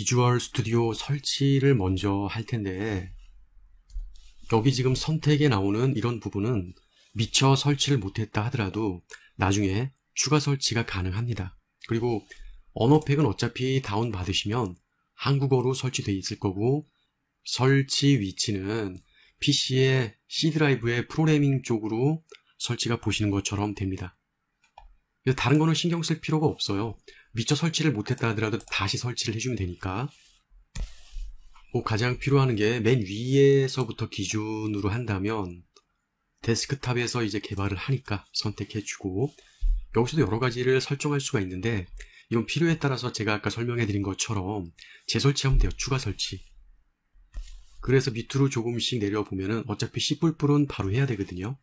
비주얼 스튜디오 설치를 먼저 할 텐데 여기 지금 선택에 나오는 이런 부분은 미처 설치를 못했다 하더라도 나중에 추가 설치가 가능합니다. 그리고 언어팩은 어차피 다운받으시면 한국어로 설치되어 있을 거고 설치 위치는 PC의 C드라이브의 프로그래밍 쪽으로 설치가 보시는 것처럼 됩니다. 다른 거는 신경 쓸 필요가 없어요. 미처 설치를 못했다 하더라도 다시 설치를 해주면 되니까 뭐 가장 필요한 게 맨 위에서부터 기준으로 한다면 데스크탑에서 이제 개발을 하니까 선택해주고 여기서도 여러 가지를 설정할 수가 있는데 이건 필요에 따라서 제가 아까 설명해 드린 것처럼 재설치하면 돼요. 추가 설치. 그래서 밑으로 조금씩 내려보면은 어차피 씨뿔뿔은 바로 해야 되거든요.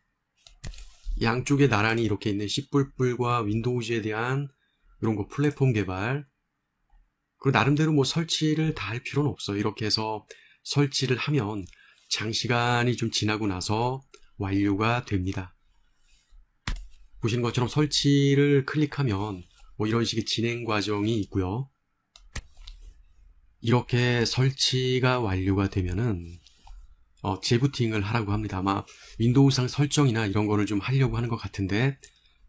양쪽에 나란히 이렇게 있는 씨뿔뿔과 윈도우즈에 대한 이런 거 플랫폼 개발 그리고 나름대로 뭐 설치를 다 할 필요는 없어 이렇게 해서 설치를 하면 장시간이 좀 지나고 나서 완료가 됩니다 보시는 것처럼 설치를 클릭하면 뭐 이런 식의 진행 과정이 있고요 이렇게 설치가 완료가 되면은 어, 재부팅을 하라고 합니다. 아마 윈도우상 설정이나 이런 거를 좀 하려고 하는 것 같은데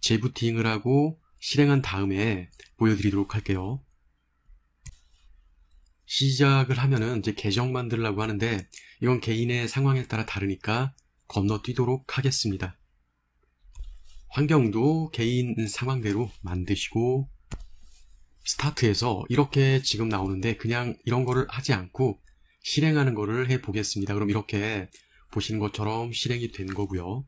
재부팅을 하고 실행한 다음에 보여드리도록 할게요. 시작을 하면은 이제 계정 만들라고 하는데 이건 개인의 상황에 따라 다르니까 건너뛰도록 하겠습니다. 환경도 개인 상황대로 만드시고 스타트에서 이렇게 지금 나오는데 그냥 이런 거를 하지 않고 실행하는 거를 해 보겠습니다. 그럼 이렇게 보시는 것처럼 실행이 된 거고요.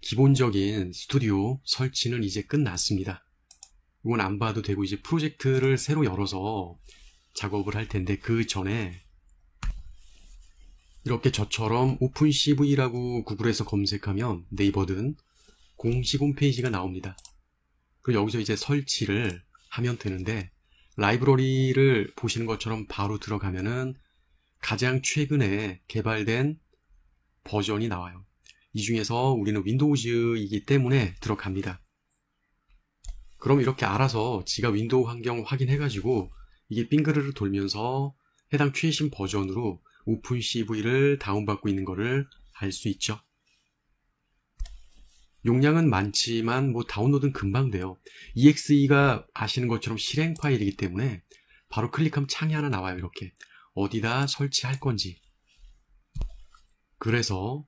기본적인 스튜디오 설치는 이제 끝났습니다. 이건 안 봐도 되고 이제 프로젝트를 새로 열어서 작업을 할 텐데 그 전에 이렇게 저처럼 오픈CV라고 구글에서 검색하면 네이버든 공식 홈페이지가 나옵니다. 그리고 여기서 이제 설치를 하면 되는데 라이브러리를 보시는 것처럼 바로 들어가면은 가장 최근에 개발된 버전이 나와요. 이 중에서 우리는 윈도우즈이기 때문에 들어갑니다. 그럼 이렇게 알아서 지가 윈도우 환경 확인해가지고 이게 빙그르르 돌면서 해당 최신 버전으로 오픈 CV를 다운받고 있는 거를 알 수 있죠. 용량은 많지만 뭐 다운로드는 금방 돼요. EXE가 아시는 것처럼 실행 파일이기 때문에 바로 클릭하면 창이 하나 나와요. 이렇게 어디다 설치할 건지. 그래서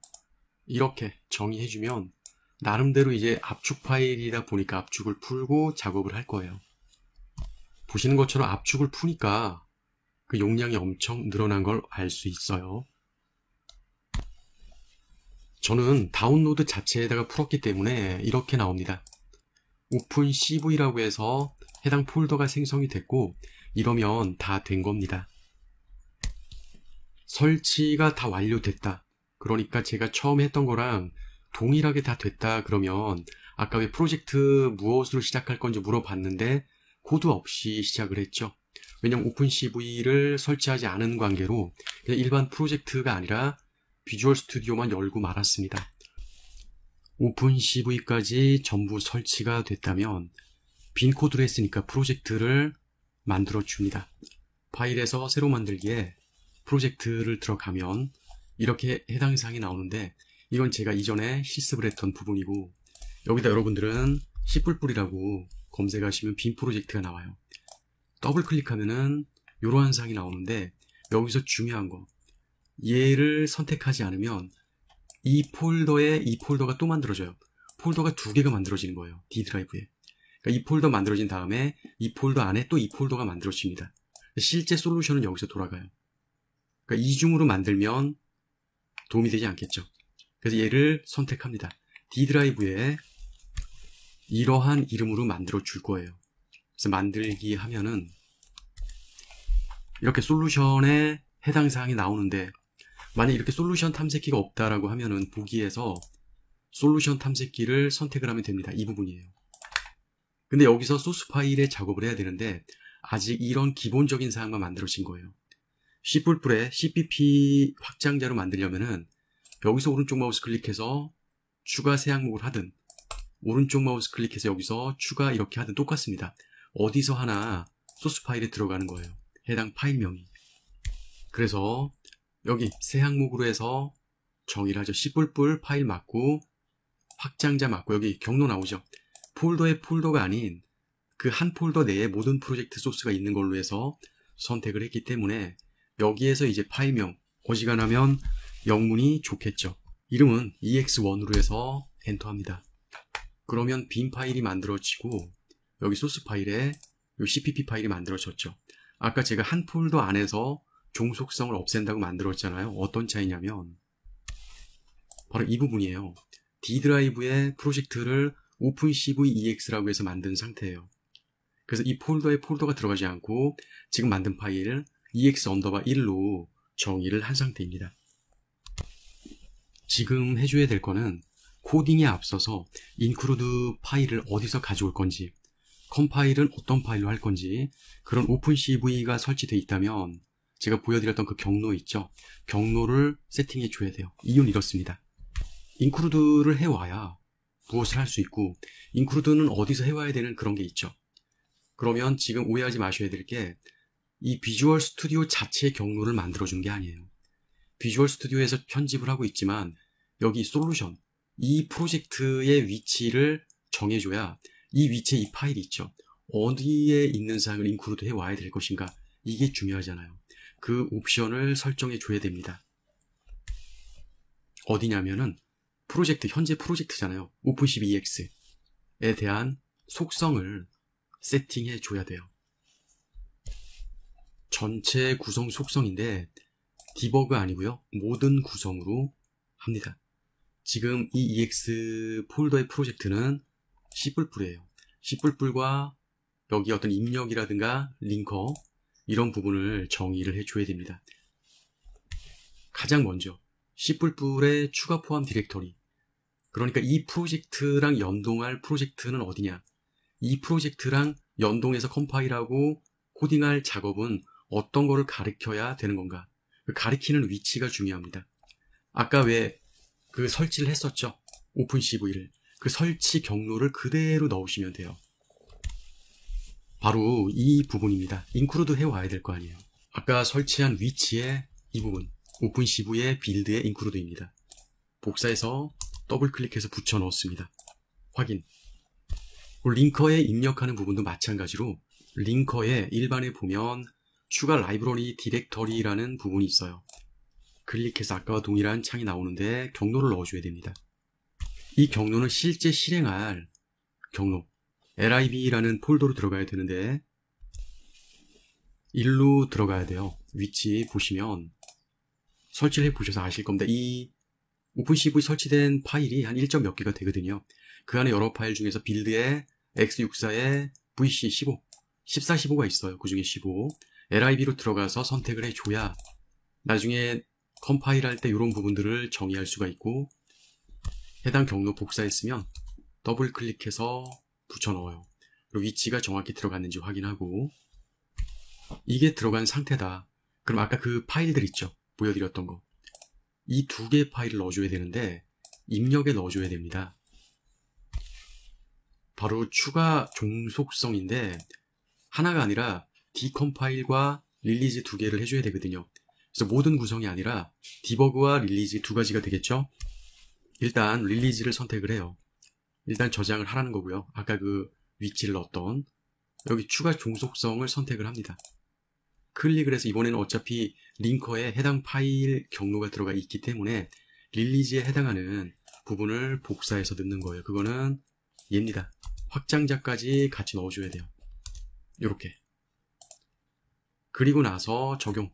이렇게 정의해주면 나름대로 이제 압축 파일이다 보니까 압축을 풀고 작업을 할 거예요. 보시는 것처럼 압축을 푸니까 그 용량이 엄청 늘어난 걸 알 수 있어요. 저는 다운로드 자체에다가 풀었기 때문에 이렇게 나옵니다. 오픈 CV라고 해서 해당 폴더가 생성이 됐고 이러면 다 된 겁니다. 설치가 다 완료됐다. 그러니까 제가 처음 했던 거랑 동일하게 다 됐다 그러면 아까 왜 프로젝트 무엇으로 시작할 건지 물어봤는데 코드 없이 시작을 했죠. 왜냐면 오픈CV를 설치하지 않은 관계로 그냥 일반 프로젝트가 아니라 비주얼 스튜디오만 열고 말았습니다. 오픈CV까지 전부 설치가 됐다면 빈 코드로 했으니까 프로젝트를 만들어 줍니다. 파일에서 새로 만들기에 프로젝트를 들어가면 이렇게 해당 사항이 나오는데 이건 제가 이전에 실습을 했던 부분이고 여기다 여러분들은 씨뿔뿔이라고 검색하시면 빔 프로젝트가 나와요. 더블 클릭하면은 이러한 사항이 나오는데 여기서 중요한 거 얘를 선택하지 않으면 이 폴더에 이 폴더가 또 만들어져요. 폴더가 두 개가 만들어지는 거예요. D 드라이브에. 그러니까 이 폴더 만들어진 다음에 이 폴더 안에 또 이 폴더가 만들어집니다. 실제 솔루션은 여기서 돌아가요. 그러니까 이중으로 만들면 도움이 되지 않겠죠. 그래서 얘를 선택합니다. D 드라이브에 이러한 이름으로 만들어 줄 거예요. 그래서 만들기 하면은 이렇게 솔루션에 해당 사항이 나오는데 만약 이렇게 솔루션 탐색기가 없다라고 하면은 보기에서 솔루션 탐색기를 선택을 하면 됩니다. 이 부분이에요. 근데 여기서 소스 파일의 작업을 해야 되는데 아직 이런 기본적인 사항만 만들어진 거예요. c 의 CPP 확장자로 만들려면은 여기서 오른쪽 마우스 클릭해서 추가 새 항목을 하든 오른쪽 마우스 클릭해서 여기서 추가 이렇게 하든 똑같습니다. 어디서 하나 소스 파일에 들어가는 거예요. 해당 파일명이. 그래서 여기 새 항목으로 해서 정의를 하죠. C++ 파일 맞고 확장자 맞고 여기 경로 나오죠. 폴더의 폴더가 아닌 그 한 폴더 내에 모든 프로젝트 소스가 있는 걸로 해서 선택을 했기 때문에 여기에서 이제 파이명 어지간하면 영문이 좋겠죠. 이름은 ex1으로 해서 엔터합니다. 그러면 빈 파일이 만들어지고 여기 소스 파일에 이 cpp 파일이 만들어졌죠. 아까 제가 한 폴더 안에서 종속성을 없앤다고 만들었잖아요. 어떤 차이냐면 바로 이 부분이에요. D 드라이브의 프로젝트를 OpenCVEX라고 해서 만든 상태예요. 그래서 이 폴더에 폴더가 들어가지 않고 지금 만든 파일 ex 언더바 1로 정의를 한 상태입니다. 지금 해줘야 될 거는 코딩에 앞서서 include 파일을 어디서 가져올 건지 컴파일은 어떤 파일로 할 건지 그런 오픈CV가 설치되어 있다면 제가 보여드렸던 그 경로 있죠 경로를 세팅해 줘야 돼요 이유는 이렇습니다 인크루드를 해와야 무엇을 할 수 있고 인크루드는 어디서 해와야 되는 그런 게 있죠 그러면 지금 오해하지 마셔야 될게 이 비주얼 스튜디오 자체의 경로를 만들어준 게 아니에요. 비주얼 스튜디오에서 편집을 하고 있지만 여기 솔루션, 이 프로젝트의 위치를 정해줘야 이 위치에 이 파일이 있죠. 어디에 있는 사항을 인크루드 해와야 될 것인가 이게 중요하잖아요. 그 옵션을 설정해 줘야 됩니다. 어디냐면은 프로젝트 현재 프로젝트잖아요. 오픈십 EX에 대한 속성을 세팅해 줘야 돼요. 전체 구성 속성인데 디버그 아니고요 모든 구성으로 합니다 지금 이 EX 폴더의 프로젝트는 C++이에요 C++과 여기 어떤 입력이라든가 링커 이런 부분을 정의를 해줘야 됩니다 가장 먼저 C++의 추가 포함 디렉터리 그러니까 이 프로젝트랑 연동할 프로젝트는 어디냐 이 프로젝트랑 연동해서 컴파일하고 코딩할 작업은 어떤 거를 가르켜야 되는 건가? 그 가르키는 위치가 중요합니다. 아까 왜 그 설치를 했었죠? 오픈 CV를. 그 설치 경로를 그대로 넣으시면 돼요. 바로 이 부분입니다. 인크루드 해와야 될 거 아니에요. 아까 설치한 위치의 이 부분. 오픈 CV의 빌드의 인크루드입니다. 복사해서 더블 클릭해서 붙여 넣었습니다. 확인. 링커에 입력하는 부분도 마찬가지로 링커에 일반에 보면 추가 라이브러리 디렉터리라는 부분이 있어요. 클릭해서 아까와 동일한 창이 나오는데 경로를 넣어줘야 됩니다. 이 경로는 실제 실행할 경로 lib라는 폴더로 들어가야 되는데 일로 들어가야 돼요. 위치 보시면 설치를 해보셔서 아실 겁니다. 이 오픈CV 설치된 파일이 한1몇 개가 되거든요. 그 안에 여러 파일 중에서 빌드에 x64에 VC15, 14, 15가 있어요. 그 중에 15. LIB로 들어가서 선택을 해줘야 나중에 컴파일할 때 이런 부분들을 정의할 수가 있고 해당 경로 복사했으면 더블 클릭해서 붙여넣어요. 그리고 위치가 정확히 들어갔는지 확인하고 이게 들어간 상태다. 그럼 아까 그 파일들 있죠? 보여드렸던 거. 이 두 개의 파일을 넣어줘야 되는데 입력에 넣어줘야 됩니다. 바로 추가 종속성인데 하나가 아니라 디컴파일과 릴리즈 두 개를 해줘야 되거든요. 그래서 모든 구성이 아니라 디버그와 릴리즈 두 가지가 되겠죠? 일단 릴리즈를 선택을 해요. 일단 저장을 하라는 거고요. 아까 그 위치를 넣었던 여기 추가 종속성을 선택을 합니다. 클릭을 해서 이번에는 어차피 링커에 해당 파일 경로가 들어가 있기 때문에 릴리즈에 해당하는 부분을 복사해서 넣는 거예요. 그거는 얘입니다. 확장자까지 같이 넣어줘야 돼요. 이렇게 그리고 나서 적용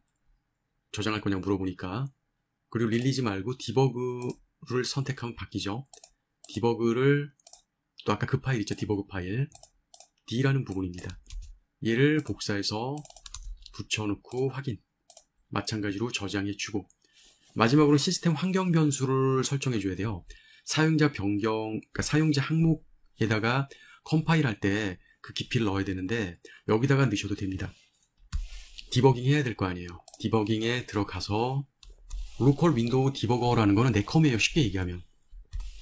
저장할 거냐 물어보니까 그리고 릴리지 말고 디버그를 선택하면 바뀌죠 디버그를 또 아까 그 파일 있죠 디버그 파일 D라는 부분입니다 얘를 복사해서 붙여놓고 확인 마찬가지로 저장해주고 마지막으로 시스템 환경 변수를 설정해 줘야 돼요 사용자 변경 그러니까 사용자 항목에다가 컴파일할 때 그 깊이를 넣어야 되는데 여기다가 넣으셔도 됩니다 디버깅 해야 될 거 아니에요. 디버깅에 들어가서 로컬 윈도우 디버거라는 거는 내 컴이에요. 쉽게 얘기하면.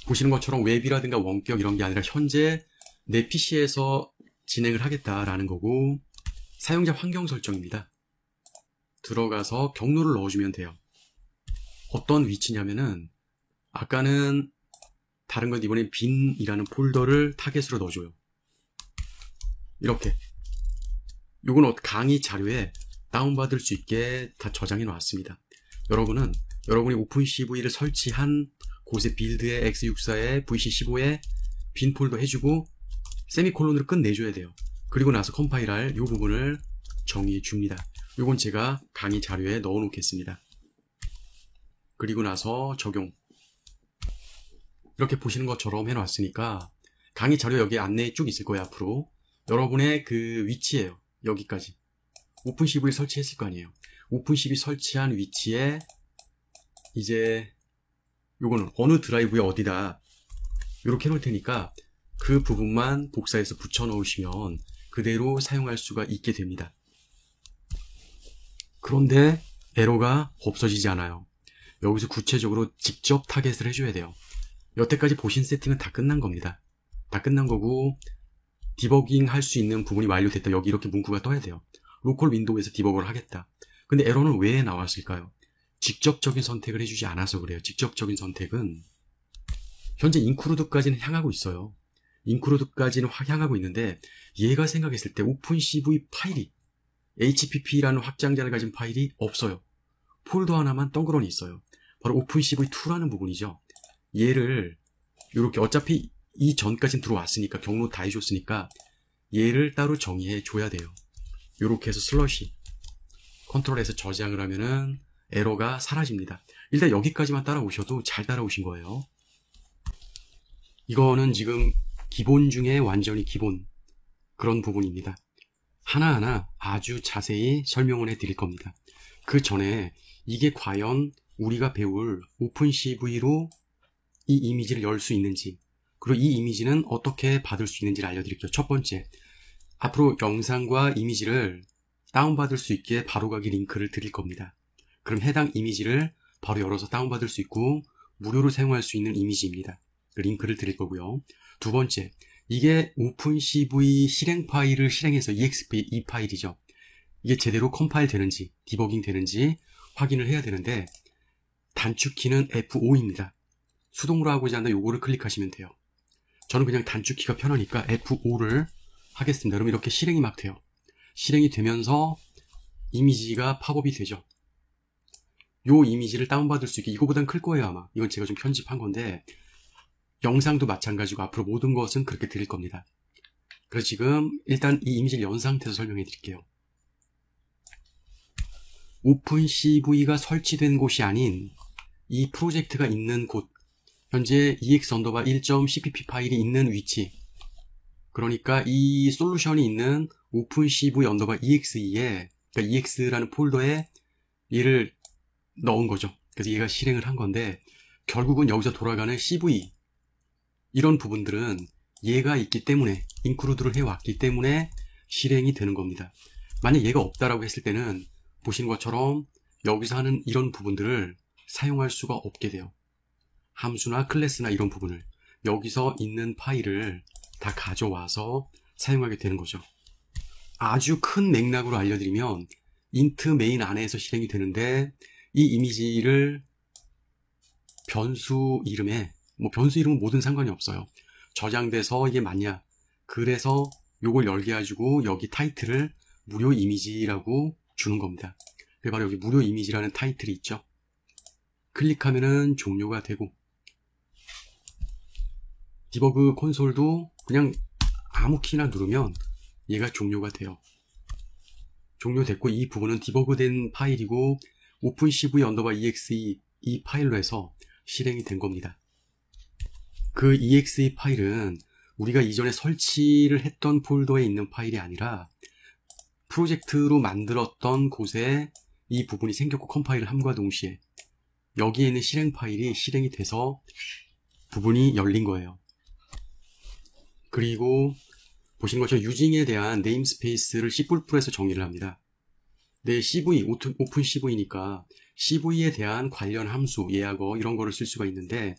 보시는 것처럼 웹이라든가 원격 이런 게 아니라 현재 내 PC에서 진행을 하겠다라는 거고 사용자 환경 설정입니다. 들어가서 경로를 넣어주면 돼요. 어떤 위치냐면은 아까는 다른 건 이번엔 빈이라는 폴더를 타겟으로 넣어줘요. 이렇게. 요건 어, 강의 자료에 다운받을 수 있게 다 저장해 놓았습니다. 여러분은 여러분이 OpenCV를 설치한 곳의 빌드에 x64에 vc15에 빈 폴더 해주고 세미콜론으로 끝내줘야 돼요. 그리고 나서 컴파일할 이 부분을 정의해 줍니다. 이건 제가 강의 자료에 넣어 놓겠습니다. 그리고 나서 적용 이렇게 보시는 것처럼 해놨으니까 강의 자료 여기 안내에 쭉 있을 거예요 앞으로 여러분의 그 위치예요 여기까지 오픈십을 설치했을 거 아니에요. 오픈십이 설치한 위치에 이제 요거는 어느 드라이브에 어디다 이렇게 해놓을 테니까 그 부분만 복사해서 붙여 놓으시면 그대로 사용할 수가 있게 됩니다. 그런데 에러가 없어지지 않아요. 여기서 구체적으로 직접 타겟을 해줘야 돼요. 여태까지 보신 세팅은 다 끝난 겁니다. 다 끝난 거고 디버깅 할 수 있는 부분이 완료됐다. 여기 이렇게 문구가 떠야 돼요. 로컬 윈도우에서 디버그를 하겠다. 근데 에러는 왜 나왔을까요? 직접적인 선택을 해주지 않아서 그래요. 직접적인 선택은 현재 인크루드까지는 향하고 있어요. 인크루드까지는 향하고 있는데 얘가 생각했을 때 OpenCV 파일이 HPP라는 확장자를 가진 파일이 없어요. 폴더 하나만 덩그러니 있어요. 바로 OpenCV2라는 부분이죠. 얘를 이렇게 어차피 이전까지 들어왔으니까 경로 다 해줬으니까 얘를 따로 정의해 줘야 돼요. 이렇게 해서 슬러시 컨트롤에서 저장을 하면은 에러가 사라집니다. 일단 여기까지만 따라오셔도 잘 따라오신 거예요. 이거는 지금 기본 중에 완전히 기본 그런 부분입니다. 하나하나 아주 자세히 설명을 해 드릴 겁니다. 그 전에 이게 과연 우리가 배울 오픈CV로 이 이미지를 열 수 있는지 그리고 이 이미지는 어떻게 받을 수 있는지를 알려드릴게요. 첫 번째, 앞으로 영상과 이미지를 다운받을 수 있게 바로가기 링크를 드릴 겁니다. 그럼 해당 이미지를 바로 열어서 다운받을 수 있고 무료로 사용할 수 있는 이미지입니다. 그 링크를 드릴 거고요. 두 번째, 이게 OpenCV 실행 파일을 실행해서 EXP 이 파일이죠. 이게 제대로 컴파일 되는지 디버깅 되는지 확인을 해야 되는데 단축키는 F5입니다. 수동으로 하고자 한다 요거를 클릭하시면 돼요. 저는 그냥 단축키가 편하니까 F5를 하겠습니다. 그럼 이렇게 실행이 막 돼요. 실행이 되면서 이미지가 팝업이 되죠. 요 이미지를 다운받을 수 있게 이거보단 클 거예요 아마 이건 제가 좀 편집한 건데 영상도 마찬가지고 앞으로 모든 것은 그렇게 드릴 겁니다 그래서 지금 일단 이 이미지를 연 상태에서 설명해 드릴게요 오픈 CV가 설치된 곳이 아닌 이 프로젝트가 있는 곳 현재 ex 언더바 1.cpp 파일이 있는 위치 그러니까 이 솔루션이 있는 오픈CV 언더바 EXE에 그러니까 EX라는 폴더에 얘를 넣은 거죠. 그래서 얘가 실행을 한 건데 결국은 여기서 돌아가는 CV 이런 부분들은 얘가 있기 때문에 인크루드를 해왔기 때문에 실행이 되는 겁니다. 만약 얘가 없다라고 했을 때는 보시는 것처럼 여기서 하는 이런 부분들을 사용할 수가 없게 돼요. 함수나 클래스나 이런 부분을 여기서 있는 파일을 다 가져와서 사용하게 되는 거죠. 아주 큰 맥락으로 알려드리면 인트 메인 안에서 실행이 되는데 이 이미지를 변수 이름에 뭐 변수 이름은 뭐든 상관이 없어요. 저장돼서 이게 맞냐. 그래서 요걸 열게 해가지고 여기 타이틀을 무료 이미지라고 주는 겁니다. 그 바로 여기 무료 이미지라는 타이틀이 있죠. 클릭하면은 종료가 되고 디버그 콘솔도 그냥 아무 키나 누르면 얘가 종료가 돼요. 종료됐고 이 부분은 디버그된 파일이고 openCV 언더바 exe 이 파일로 해서 실행이 된 겁니다. 그 exe 파일은 우리가 이전에 설치를 했던 폴더에 있는 파일이 아니라 프로젝트로 만들었던 곳에 이 부분이 생겼고 컴파일을 함과 동시에 여기에 있는 실행 파일이 실행이 돼서 부분이 열린 거예요. 그리고 보시는 것처럼 유징에 대한 네임스페이스를 c뿔뿔에서 정의를 합니다. 내 네, CV, 오픈 CV니까 CV에 대한 관련 함수, 예약어 이런 거를 쓸 수가 있는데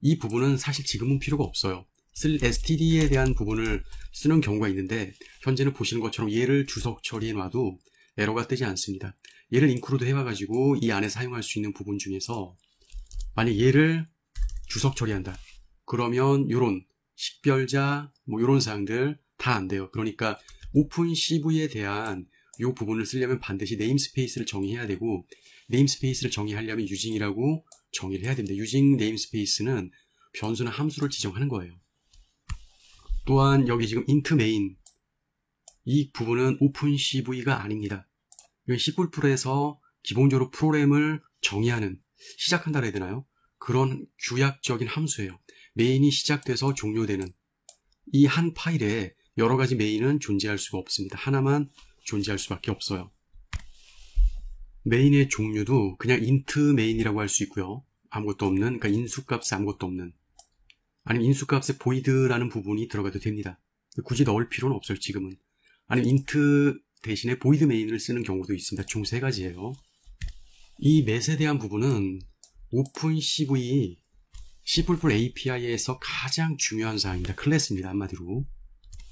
이 부분은 사실 지금은 필요가 없어요. 쓸 std에 대한 부분을 쓰는 경우가 있는데 현재는 보시는 것처럼 얘를 주석 처리해 놔도 에러가 뜨지 않습니다. 얘를 인크루드 해봐가지고이 안에 사용할 수 있는 부분 중에서 만약 얘를 주석 처리한다. 그러면 이런 식별자 뭐 이런 사항들 다 안 돼요. 그러니까 오픈 CV에 대한 이 부분을 쓰려면 반드시 네임스페이스를 정의해야 되고 네임스페이스를 정의하려면 유징이라고 정의를 해야 됩니다. 유징 네임스페이스는 변수나 함수를 지정하는 거예요. 또한 여기 지금 인트 메인 이 부분은 오픈 CV가 아닙니다. 이건 C++에서 기본적으로 프로그램을 정의하는 시작한다 해야 되나요? 그런 규약적인 함수예요. 메인이 시작돼서 종료되는 이 한 파일에 여러 가지 메인은 존재할 수가 없습니다. 하나만 존재할 수밖에 없어요. 메인의 종류도 그냥 인트 메인이라고 할 수 있고요. 아무것도 없는, 그러니까 인수값에 아무것도 없는. 아니면 인수값에 보이드라는 부분이 들어가도 됩니다. 굳이 넣을 필요는 없어요, 지금은. 아니면 인트 대신에 보이드 메인을 쓰는 경우도 있습니다. 총 세 가지예요. 이 맷에 대한 부분은 오픈 c v C++ API에서 가장 중요한 사항입니다. 클래스입니다. 한마디로.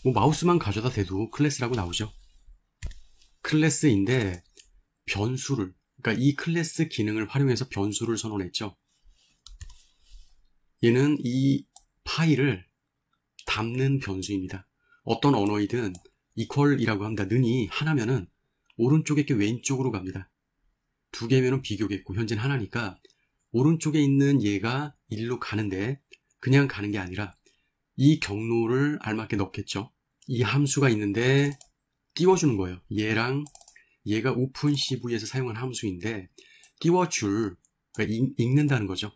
뭐 마우스만 가져다 대도 클래스라고 나오죠. 클래스인데 변수를 그러니까 이 클래스 기능을 활용해서 변수를 선언했죠. 얘는 이 파일을 담는 변수입니다. 어떤 언어이든 equal이라고 합니다. 는이 하나면은 오른쪽에 게 왼쪽으로 갑니다. 두 개면은 비교겠고 현재는 하나니까 오른쪽에 있는 얘가 일로 가는데 그냥 가는 게 아니라 이 경로를 알맞게 넣겠죠. 이 함수가 있는데 띄워주는 거예요. 얘랑 얘가 오픈 CV에서 사용한 함수인데 띄워줄, 그러니까 읽는다는 거죠.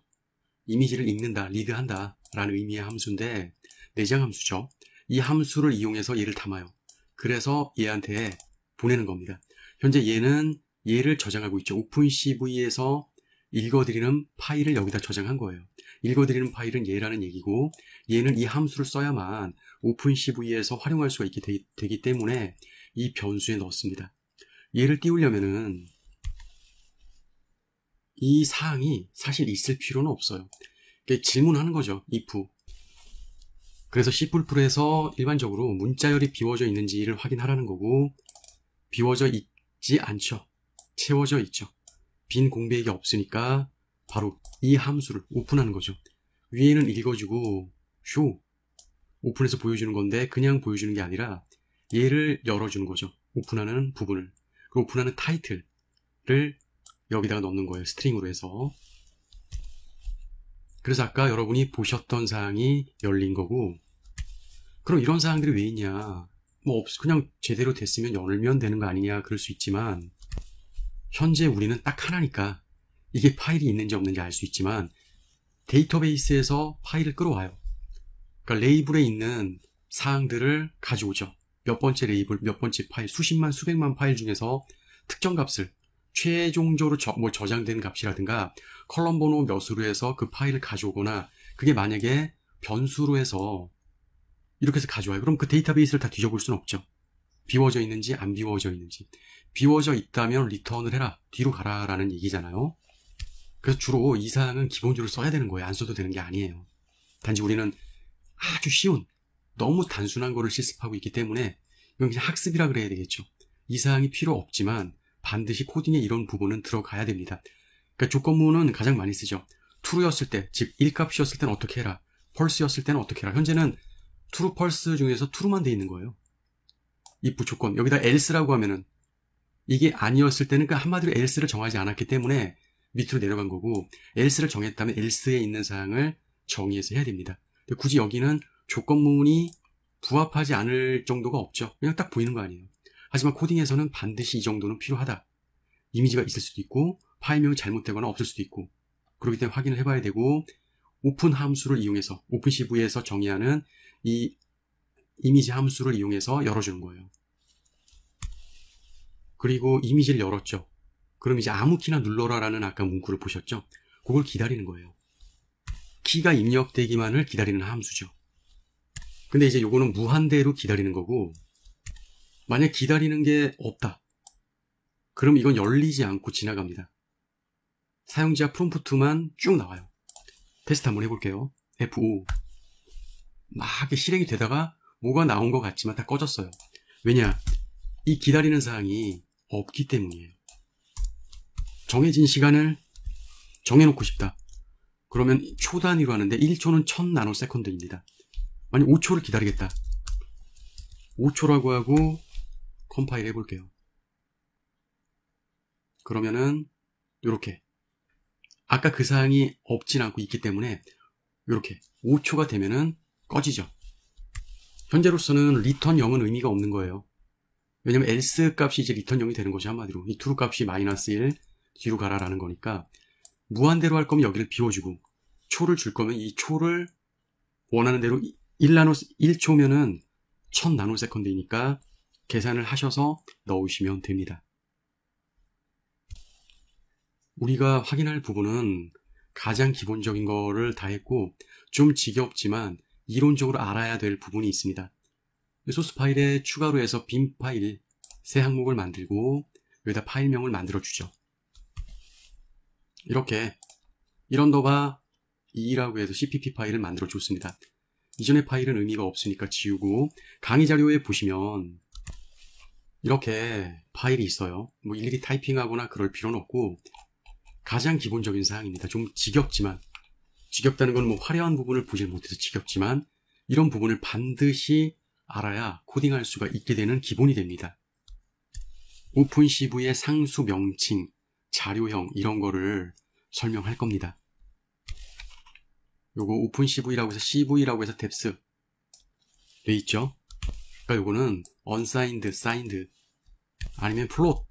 이미지를 읽는다, 리드한다 라는 의미의 함수인데 내장 함수죠. 이 함수를 이용해서 얘를 담아요. 그래서 얘한테 보내는 겁니다. 현재 얘는 얘를 저장하고 있죠. 오픈 CV에서 읽어드리는 파일을 여기다 저장한 거예요. 읽어드리는 파일은 얘라는 얘기고 얘는 이 함수를 써야만 오픈CV에서 활용할 수가 있게 되, 기 때문에 이 변수에 넣었습니다. 얘를 띄우려면은 이 사항이 사실 있을 필요는 없어요. 질문하는 거죠. if. 그래서 C++ 에서 일반적으로 문자열이 비워져 있는지를 확인하라는 거고 비워져 있지 않죠. 채워져 있죠. 빈 공백이 없으니까 바로 이 함수를 오픈하는 거죠. 위에는 읽어주고 쇼 오픈해서 보여주는 건데 그냥 보여주는 게 아니라 얘를 열어주는 거죠. 오픈하는 부분을 그 오픈하는 타이틀을 여기다가 넣는 거예요. 스트링으로 해서 그래서 아까 여러분이 보셨던 사항이 열린 거고 그럼 이런 사항들이 왜 있냐 뭐 없, 그냥 제대로 됐으면 열면 되는 거 아니냐 그럴 수 있지만 현재 우리는 딱 하나니까 이게 파일이 있는지 없는지 알 수 있지만 데이터베이스에서 파일을 끌어와요. 그러니까 레이블에 있는 사항들을 가져오죠. 몇 번째 레이블, 몇 번째 파일, 수십만, 수백만 파일 중에서 특정 값을 최종적으로 저, 뭐 저장된 값이라든가 컬럼 번호 몇으로 해서 그 파일을 가져오거나 그게 만약에 변수로 해서 이렇게 해서 가져와요. 그럼 그 데이터베이스를 다 뒤져볼 수는 없죠. 비워져 있는지 안 비워져 있는지 비워져 있다면 리턴을 해라 뒤로 가라 라는 얘기잖아요 그래서 주로 이 사항은 기본적으로 써야 되는 거예요 안 써도 되는 게 아니에요 단지 우리는 아주 쉬운 너무 단순한 거를 실습하고 있기 때문에 이건 그냥 학습이라 그래야 되겠죠 이 사항이 필요 없지만 반드시 코딩에 이런 부분은 들어가야 됩니다 그러니까 조건문은 가장 많이 쓰죠 true였을 때 즉 일값이었을 때는 어떻게 해라 false였을 때는 어떻게 해라 현재는 true false 중에서 true만 돼 있는 거예요 이 부조건 여기다 else라고 하면은 이게 아니었을 때는 그 한마디로 else를 정하지 않았기 때문에 밑으로 내려간 거고 else를 정했다면 else에 있는 사항을 정의해서 해야 됩니다. 굳이 여기는 조건문이 부합하지 않을 정도가 없죠. 그냥 딱 보이는 거 아니에요. 하지만 코딩에서는 반드시 이 정도는 필요하다. 이미지가 있을 수도 있고 파일명이 잘못되거나 없을 수도 있고 그렇기 때문에 확인을 해봐야 되고 오픈 함수를 이용해서 오픈시브에서 정의하는 이 이미지 함수를 이용해서 열어주는 거예요. 그리고 이미지를 열었죠. 그럼 이제 아무 키나 눌러라라는 아까 문구를 보셨죠? 그걸 기다리는 거예요. 키가 입력되기만을 기다리는 함수죠. 근데 이제 요거는 무한대로 기다리는 거고 만약 기다리는 게 없다. 그럼 이건 열리지 않고 지나갑니다. 사용자 프롬프트만 쭉 나와요. 테스트 한번 해볼게요. F5 막 실행이 되다가 뭐가 나온 것 같지만 다 꺼졌어요. 왜냐? 이 기다리는 사항이 없기 때문이에요. 정해진 시간을 정해놓고 싶다. 그러면 초 단위로 하는데 1초는 1000나노세컨드입니다. 만약 5초를 기다리겠다. 5초라고 하고 컴파일 해볼게요. 그러면은 이렇게 아까 그 사항이 없진 않고 있기 때문에 이렇게 5초가 되면은 꺼지죠. 현재로서는 리턴 0은 의미가 없는 거예요. 왜냐면 else 값이 이제 리턴 0이 되는 거죠 한마디로 이 true 값이 마이너스 1 뒤로 가라라는 거니까 무한대로 할 거면 여기를 비워주고 초를 줄 거면 이 초를 원하는 대로 1나노 1초면은 1000 나노세컨드이니까 계산을 하셔서 넣으시면 됩니다. 우리가 확인할 부분은 가장 기본적인 거를 다 했고 좀 지겹지만 이론적으로 알아야 될 부분이 있습니다. 소스 파일에 추가로 해서 빔 파일 새 항목을 만들고 여기다 파일명을 만들어 주죠. 이렇게 이런더바 2라고 해서 cpp 파일을 만들어 줬습니다. 이전의 파일은 의미가 없으니까 지우고 강의 자료에 보시면 이렇게 파일이 있어요. 뭐 일일이 타이핑하거나 그럴 필요는 없고 가장 기본적인 사항입니다. 좀 지겹지만 지겹다는 건 뭐 화려한 부분을 보질 못해서 지겹지만 이런 부분을 반드시 알아야 코딩할 수가 있게 되는 기본이 됩니다. 오픈 CV의 상수 명칭, 자료형 이런 거를 설명할 겁니다. 요거 오픈 CV라고 해서 CV라고 해서 탭스 돼 있죠? 그러니까 요거는 unsigned, signed 아니면 플롯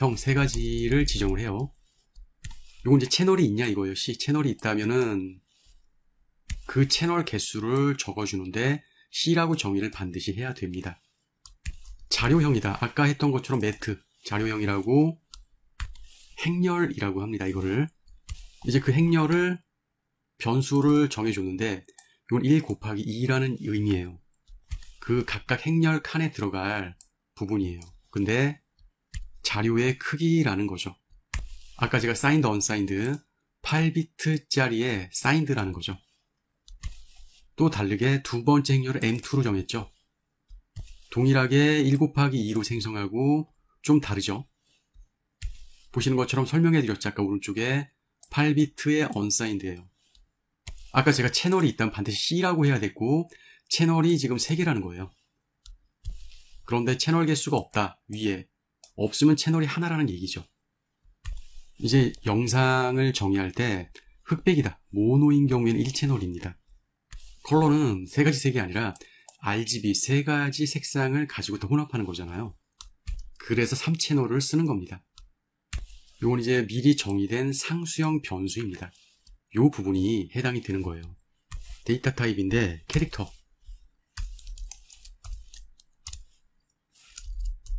형세 가지를 지정을 해요. 요거 이제 채널이 있냐 이거예요. C 채널이 있다면은 그 채널 개수를 적어주는데 C라고 정의를 반드시 해야 됩니다. 자료형이다. 아까 했던 것처럼 매트 자료형이라고 행렬이라고 합니다. 이거를 이제 그 행렬을 변수를 정해줬는데 이건 1 곱하기 2라는 의미예요. 그 각각 행렬 칸에 들어갈 부분이에요. 근데 자료의 크기라는 거죠. 아까 제가 사인드 언사인드 8비트짜리의 사인드라는 거죠. 또 다르게 두 번째 행렬을 M2로 정했죠. 동일하게 1 곱하기 2로 생성하고 좀 다르죠. 보시는 것처럼 설명해드렸죠. 아까 오른쪽에 8비트의 언사인드예요. 아까 제가 채널이 있다면 반드시 C라고 해야 됐고 채널이 지금 3개라는 거예요. 그런데 채널 개수가 없다. 위에 없으면 채널이 하나라는 얘기죠. 이제 영상을 정의할 때 흑백이다. 모노인 경우에는 1채널입니다. 컬러는 세 가지 색이 아니라 RGB 세 가지 색상을 가지고 더 혼합하는 거잖아요. 그래서 3채널을 쓰는 겁니다. 이건 이제 미리 정의된 상수형 변수입니다. 이 부분이 해당이 되는 거예요. 데이터 타입인데 캐릭터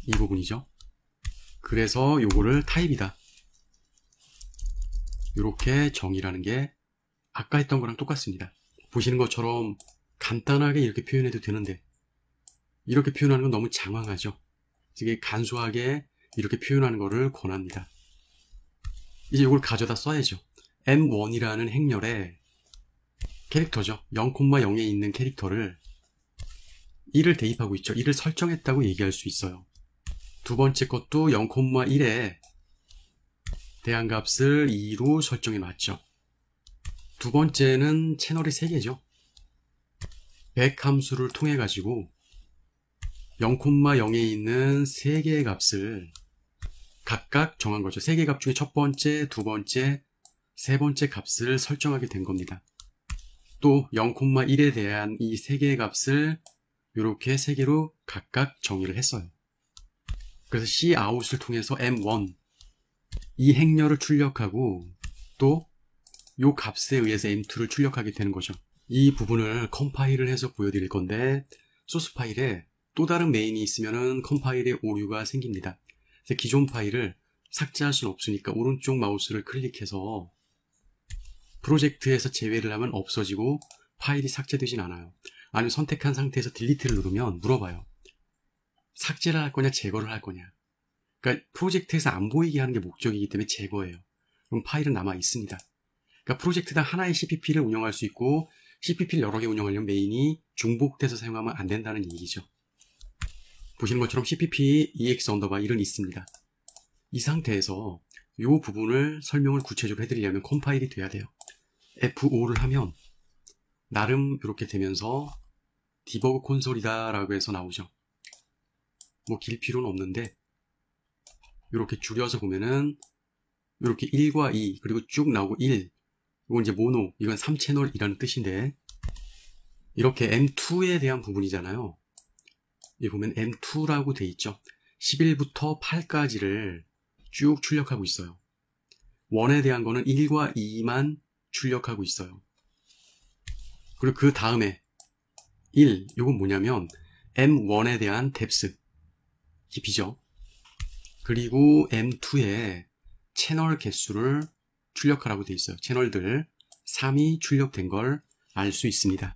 이 부분이죠. 그래서 요거를 타입이다. 이렇게 정의라는 게 아까 했던 거랑 똑같습니다. 보시는 것처럼 간단하게 이렇게 표현해도 되는데 이렇게 표현하는 건 너무 장황하죠. 되게 간소하게 이렇게 표현하는 것을 권합니다. 이제 이걸 가져다 써야죠. M1이라는 행렬에 캐릭터죠. 0,0에 있는 캐릭터를 1을 대입하고 있죠. 1을 설정했다고 얘기할 수 있어요. 두 번째 것도 0,1에 대한값을 2로 설정해 놨죠. 두 번째는 채널이 3개죠. 백 함수를 통해 가지고 0,0에 있는 3개의 값을 각각 정한 거죠. 3개의 값 중에 첫 번째, 두 번째, 세 번째 값을 설정하게 된 겁니다. 또 0,1에 대한 이 3개의 값을 이렇게 3개로 각각 정의를 했어요. 그래서 cout을 통해서 m1, 이 행렬을 출력하고 또요 값에 의해서 m2를 출력하게 되는 거죠. 이 부분을 컴파일을 해서 보여드릴 건데 소스 파일에 또 다른 메인이 있으면 컴파일에 오류가 생깁니다. 기존 파일을 삭제할 수는 없으니까 오른쪽 마우스를 클릭해서 프로젝트에서 제외를 하면 없어지고 파일이 삭제되진 않아요. 아니면 선택한 상태에서 딜리트를 누르면 물어봐요. 삭제를 할 거냐 제거를 할 거냐. 그러니까 프로젝트에서 안 보이게 하는 게 목적이기 때문에 제거예요. 그럼 파일은 남아 있습니다. 그러니까 프로젝트당 하나의 CPP를 운영할 수 있고 CPP를 여러 개 운영하려면 메인이 중복돼서 사용하면 안 된다는 얘기죠. 보시는 것처럼 CPP EX 언더바 1은 있습니다. 이 상태에서 이 부분을 설명을 구체적으로 해드리려면 컴파일이 돼야 돼요. F5를 하면 나름 이렇게 되면서 디버그 콘솔이다 라고 해서 나오죠. 뭐 길 필요는 없는데 이렇게 줄여서 보면은 이렇게 1과 2 그리고 쭉 나오고 1 이건 이제 모노, 이건 3채널이라는 뜻인데 이렇게 M2에 대한 부분이잖아요. 여기 보면 M2라고 돼 있죠. 1 1부터 8까지를 쭉 출력하고 있어요. 1에 대한 거는 1과 2만 출력하고 있어요. 그리고 그 다음에 1, 이건 뭐냐면 M1에 대한 뎁스 깊이죠. 그리고 M2의 채널 개수를 출력하라고 되어 있어요. 채널들 3이 출력된 걸 알 수 있습니다.